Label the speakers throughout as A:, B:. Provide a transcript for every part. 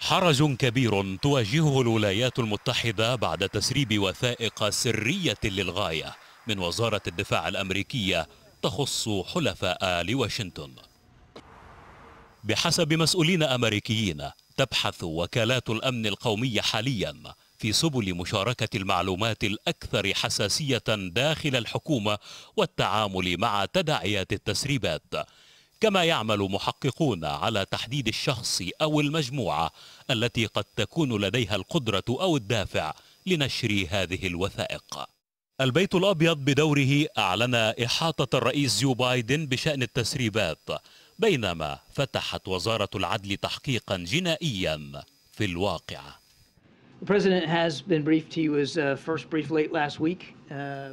A: حرج كبير تواجهه الولايات المتحدة بعد تسريب وثائق سرية للغاية من وزارة الدفاع الأمريكية تخص حلفاء لواشنطن بحسب مسؤولين أمريكيين تبحث وكالات الأمن القومية حاليا في سبل مشاركة المعلومات الأكثر حساسية داخل الحكومة والتعامل مع تداعيات التسريبات كما يعمل محققون على تحديد الشخص أو المجموعة التي قد تكون لديها القدرة أو الدافع لنشر هذه الوثائق البيت الأبيض بدوره أعلن إحاطة الرئيس جو بايدن بشأن التسريبات بينما فتحت وزارة العدل
B: تحقيقا جنائيا في الواقعه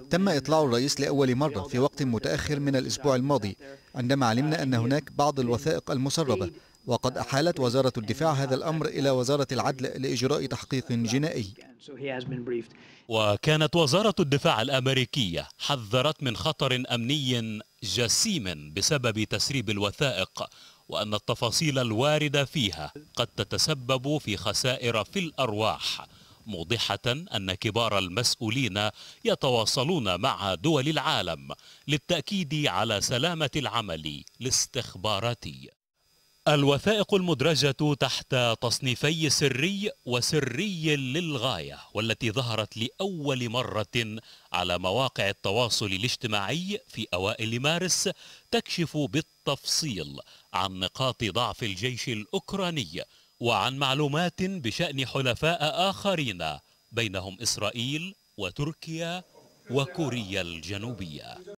B: تم إطلاع الرئيس لأول مرة في وقت متأخر من الأسبوع الماضي عندما علمنا أن هناك بعض الوثائق المسربة وقد أحالت وزارة الدفاع هذا الأمر إلى وزارة العدل لإجراء تحقيق جنائي
A: وكانت وزارة الدفاع الأمريكية حذرت من خطر أمني جسيم بسبب تسريب الوثائق وأن التفاصيل الواردة فيها قد تتسبب في خسائر في الأرواح موضحة أن كبار المسؤولين يتواصلون مع دول العالم للتأكيد على سلامة العمل الاستخباراتي الوثائق المدرجة تحت تصنيفي سري وسري للغاية والتي ظهرت لأول مرة على مواقع التواصل الاجتماعي في أوائل مارس تكشف بالتفصيل عن نقاط ضعف الجيش الأوكراني وعن معلومات بشأن حلفاء آخرين بينهم
B: إسرائيل وتركيا وكوريا الجنوبية